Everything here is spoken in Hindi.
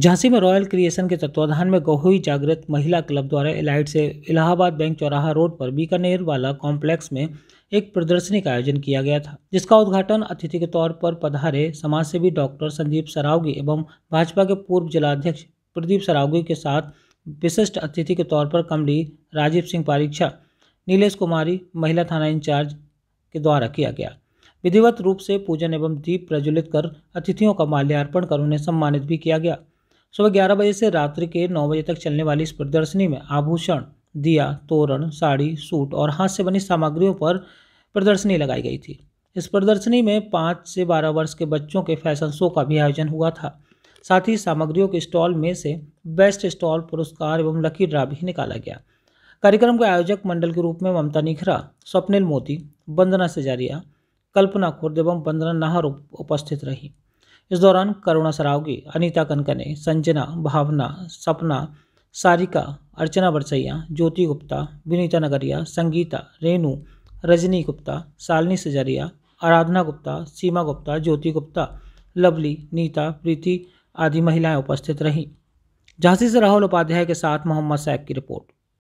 झांसी में रॉयल क्रिएशन के तत्वाधान में गहोई जागृत महिला क्लब द्वारा इलाइट से इलाहाबाद बैंक चौराहा रोड पर बीकानेर वाला कॉम्प्लेक्स में एक प्रदर्शनी का आयोजन किया गया था जिसका उद्घाटन अतिथि के तौर पर पधारे समाजसेवी डॉक्टर संदीप सरावगी एवं भाजपा के पूर्व जिलाध्यक्ष प्रदीप सरावगी के साथ विशिष्ट अतिथि के तौर पर कमली राजीव सिंह परीक्षा नीलेष कुमारी महिला थाना इंचार्ज के द्वारा किया गया विधिवत रूप से पूजन एवं दीप प्रज्वलित कर अतिथियों का माल्यार्पण कर उन्हें सम्मानित भी किया गया सुबह ग्यारह बजे से रात्रि के नौ बजे तक चलने वाली इस प्रदर्शनी में आभूषण दिया तोरण साड़ी सूट और हाथ से बनी सामग्रियों पर प्रदर्शनी लगाई गई थी इस प्रदर्शनी में पाँच से बारह वर्ष के बच्चों के फैशन शो का भी आयोजन हुआ था साथ ही सामग्रियों के स्टॉल में से बेस्ट स्टॉल पुरस्कार एवं लकी ड्रा भी निकाला गया कार्यक्रम के आयोजक मंडल के रूप में ममता निखरा स्वप्निल मोती वंदना सेजारिया कल्पना खुर्द एवं वंदना नाहर उपस्थित रहीं इस दौरान करुणा सरावगी अनीता कनकने संजना भावना सपना सारिका अर्चना बरसैया ज्योति गुप्ता विनीता नगरिया संगीता रेणु रजनी गुप्ता सालनी सजरिया आराधना गुप्ता सीमा गुप्ता ज्योति गुप्ता लवली नीता प्रीति आदि महिलाएं उपस्थित रहीं झांसी से राहुल उपाध्याय के साथ मोहम्मद सैफ की रिपोर्ट